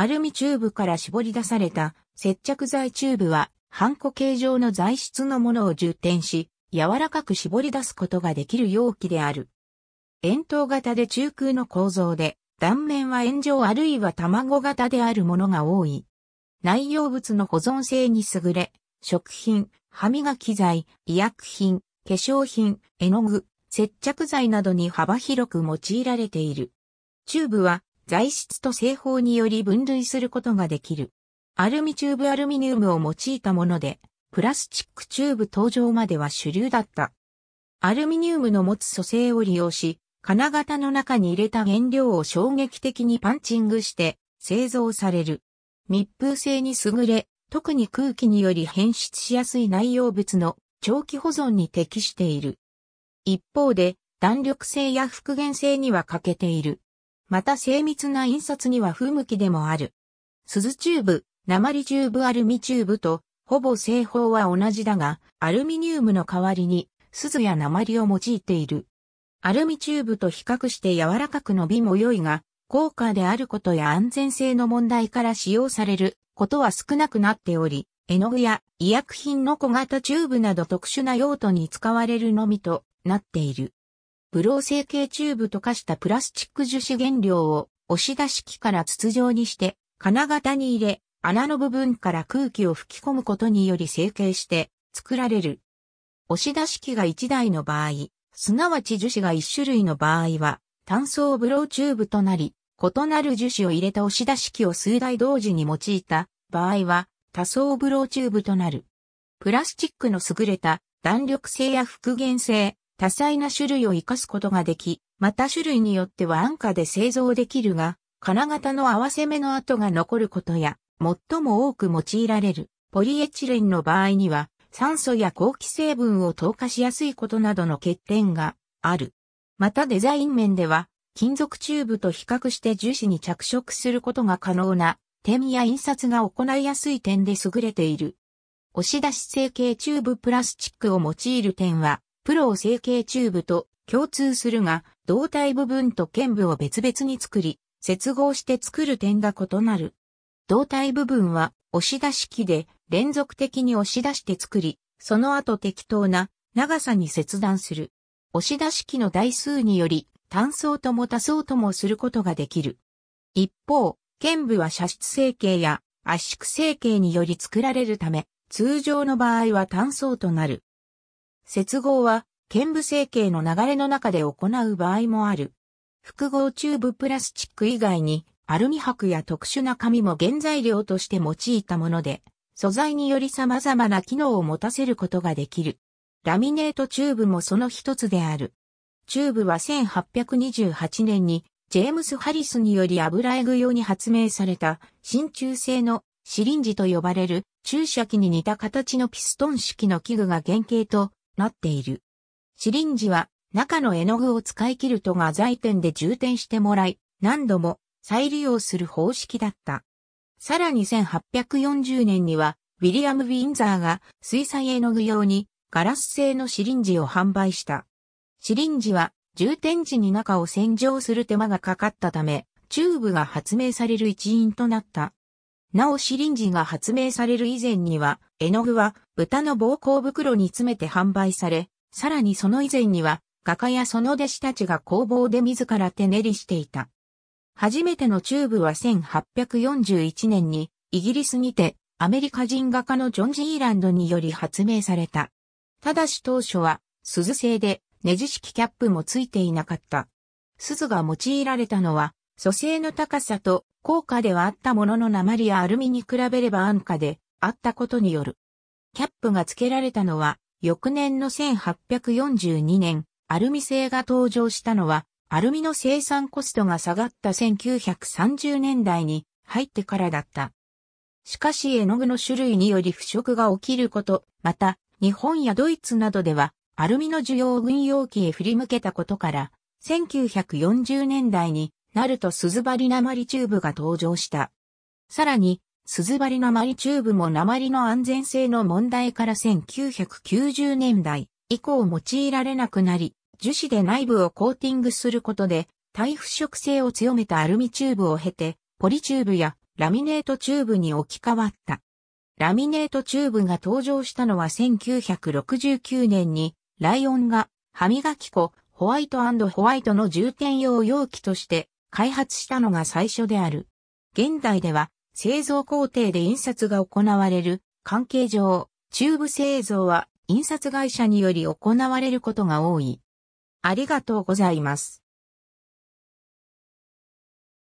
アルミチューブから絞り出された接着剤チューブは、ハンコ形状の材質のものを充填し、柔らかく絞り出すことができる容器である。円筒型で中空の構造で、断面は円状あるいは卵型であるものが多い。内容物の保存性に優れ、食品、歯磨き剤、医薬品、化粧品、絵の具、接着剤などに幅広く用いられている。チューブは材質と製法により分類することができる。アルミチューブアルミニウムを用いたもので、プラスチックチューブ登場までは主流だった。アルミニウムの持つ組成を利用し、金型の中に入れた原料を衝撃的にパンチングして製造される。密封性に優れ、特に空気により変質しやすい内容物の長期保存に適している。一方で、弾力性や復元性には欠けている。また精密な印刷には不向きでもある。鈴チューブ、鉛チューブアルミチューブと、ほぼ製法は同じだが、アルミニウムの代わりに、鈴や鉛を用いている。アルミチューブと比較して柔らかく伸びも良いが、高価であることや安全性の問題から使用されることは少なくなっており、絵の具や医薬品の小型チューブなど特殊な用途に使われるのみとなっている。ブロー成形チューブと化したプラスチック樹脂原料を押し出し器から筒状にして金型に入れ、穴の部分から空気を吹き込むことにより成形して作られる。押し出し器が1台の場合、すなわち樹脂が1種類の場合は、単層ブローチューブとなり、異なる樹脂を入れた押し出し器を数台同時に用いた場合は、多層ブローチューブとなる。プラスチックの優れた弾力性や復元性、多彩な種類を活かすことができ、また種類によっては安価で製造できるが、金型の合わせ目の跡が残ることや、最も多く用いられるポリエチレンの場合には、酸素や後期成分を透過しやすいことなどの欠点がある。またデザイン面では、金属チューブと比較して樹脂に着色することが可能な点や印刷が行いやすい点で優れている。押し出し成形チューブプラスチックを用いる点は、プロを成形チューブと共通するが、胴体部分と剣部を別々に作り、接合して作る点が異なる。胴体部分は押し出し器で連続的に押し出して作り、その後適当な長さに切断する。押し出し器の台数により、単層とも多層ともすることができる。一方、剣部は射出成形や圧縮成形により作られるため、通常の場合は単層となる。接合は、剣部成形の流れの中で行う場合もある。複合チューブプラスチック以外に、アルミ箔や特殊な紙も原材料として用いたもので、素材により様々な機能を持たせることができる。ラミネートチューブもその一つである。チューブは1828年にジェームス・ハリスにより油絵具用に発明された真鍮製のシリンジと呼ばれる注射器に似た形のピストン式の器具が原型となっている。シリンジは中の絵の具を使い切ると画材店で充填してもらい、何度も再利用する方式だった。さらに1840年には、ウィリアム・ウィンザーが水彩絵の具用にガラス製のシリンジを販売した。シリンジは充填時に中を洗浄する手間がかかったため、チューブが発明される一因となった。なおシリンジが発明される以前には、絵の具は豚の暴行袋に詰めて販売され、さらにその以前には、画家やその弟子たちが工房で自ら手練りしていた。初めてのチューブは1841年に、イギリスにて、アメリカ人画家のジョン・ジーランドにより発明された。ただし当初は、鈴製で、ネジ式キャップも付いていなかった。鈴が用いられたのは、蘇生の高さと高価ではあったものの鉛やアルミに比べれば安価であったことによる。キャップが付けられたのは、翌年の1842年、アルミ製が登場したのは、アルミの生産コストが下がった1930年代に入ってからだった。しかし絵の具の種類により腐食が起きること、また、日本やドイツなどでは、アルミの需要を軍用機へ振り向けたことから、1940年代になると鈴張り鉛チューブが登場した。さらに、鈴張り鉛チューブも鉛の安全性の問題から1990年代以降用いられなくなり、樹脂で内部をコーティングすることで、耐腐食性を強めたアルミチューブを経て、ポリチューブやラミネートチューブに置き換わった。ラミネートチューブが登場したのは1969年に、ライオンが歯磨き粉、ホワイトホワイトの重点用容器として開発したのが最初である。現代では製造工程で印刷が行われる関係上、チューブ製造は印刷会社により行われることが多い。ありがとうございます。